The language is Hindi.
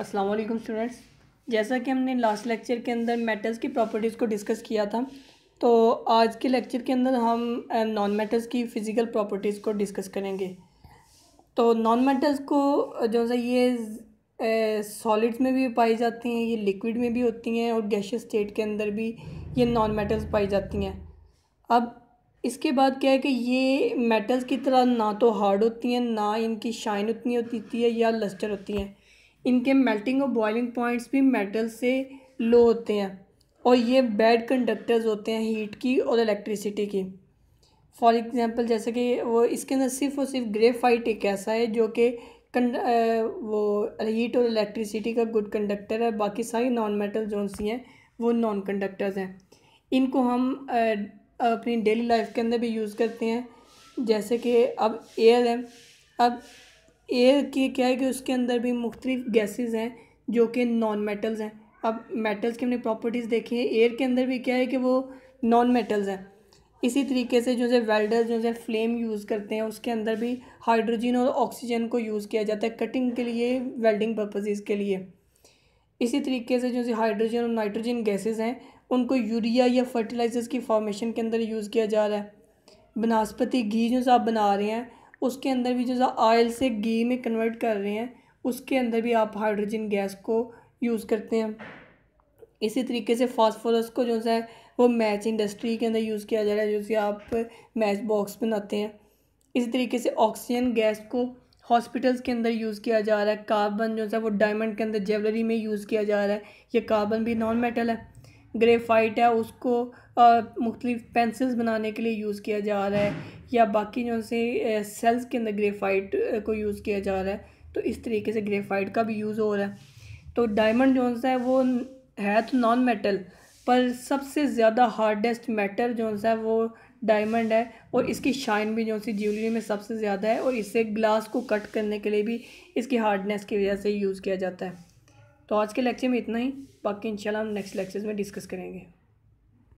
अस्सलाम वालेकुम स्टूडेंट्स जैसा कि हमने लास्ट लेक्चर के अंदर मेटल्स की प्रॉपर्टीज़ को डिस्कस किया था तो आज के लेक्चर के अंदर हम नॉन मेटल्स की फ़िज़िकल प्रॉपर्टीज़ को डिस्कस करेंगे तो नॉन मेटल्स को जो है ये सॉलिड्स में भी पाई जाती हैं ये लिक्विड में भी होती हैं और गैशियस स्टेट के अंदर भी ये नॉन मेटल्स पाई जाती हैं अब इसके बाद क्या है कि ये मेटल्स की तरह ना तो हार्ड होती हैं ना इनकी शाइन उतनी होती है या लस्टर होती हैं इनके मेल्टिंग और बॉइलिंग पॉइंट्स भी मेटल से लो होते हैं और ये बैड कंडक्टर्स होते हैं हीट की और इलेक्ट्रिसिटी की फॉर एग्ज़ाम्पल जैसे कि वो इसके अंदर सिर्फ और सिर्फ ग्रेफाइट एक ऐसा है जो कि वो हीट और इलेक्ट्रिसिटी का गुड कंडक्टर है बाकी सारी नॉन मेटल जो सी हैं वो नॉन कंडक्टर्स हैं इनको हम अपनी डेली लाइफ के अंदर भी यूज़ करते हैं जैसे कि अब एयर है अब एयर की क्या है कि उसके अंदर भी मुख्तलिफ गैसेज हैं जो कि नॉन मेटल्स हैं अब मेटल्स की हमने प्रॉपर्टीज़ देखी है एयर के अंदर भी क्या है कि वो नॉन मेटल्स हैं इसी तरीके से जो है वेल्डर जो है फ्लेम यूज़ करते हैं उसके अंदर भी हाइड्रोजन और ऑक्सीजन को यूज़ किया जाता है कटिंग के लिए वेल्डिंग पर्पजेज़ के लिए इसी तरीके से जो है हाइड्रोजन और नाइट्रोजन गैसेज हैं उनको यूरिया या फर्टिलाइजर्स की फॉर्मेशन के अंदर यूज़ किया जा रहा है बनस्पति घी जो आप बना रहे हैं उसके अंदर भी जो ऑयल से घी में कन्वर्ट कर रहे हैं उसके अंदर भी आप हाइड्रोजन गैस को यूज़ करते हैं इसी तरीके से फास्फोरस को जो है वो मैच इंडस्ट्री के अंदर यूज़ किया जा रहा है जो कि आप मैच बॉक्स बनाते हैं इसी तरीके से ऑक्सीजन गैस को हॉस्पिटल्स के अंदर यूज़ किया जा रहा है कार्बन जो है वो डायमंड के अंदर ज्वेलरी में यूज़ किया जा रहा है ये कार्बन भी नॉन मेटल है ग्रेफाइट है उसको मुख्तलिफ पेंसिल्स बनाने के लिए यूज़ किया जा रहा है या बाकी जो से सेल्स के अंदर ग्रेफाइट को यूज़ किया जा रहा है तो इस तरीके से ग्रेफाइट का भी यूज़ हो रहा है तो डायमंड जो है वो है तो नॉन मेटल पर सबसे ज़्यादा हार्डेस्ट मेटल जो सा है वो डायमंड है और इसकी शाइन भी जो सी ज्वेलरी में सबसे ज़्यादा है और इसे ग्लास को कट करने के लिए भी इसकी हार्डनेस की वजह से यूज़ किया जाता है तो आज के लेक्चर में इतना ही बाकी इंशाल्लाह हम नेक्स्ट लेक्चर्स में डिस्कस करेंगे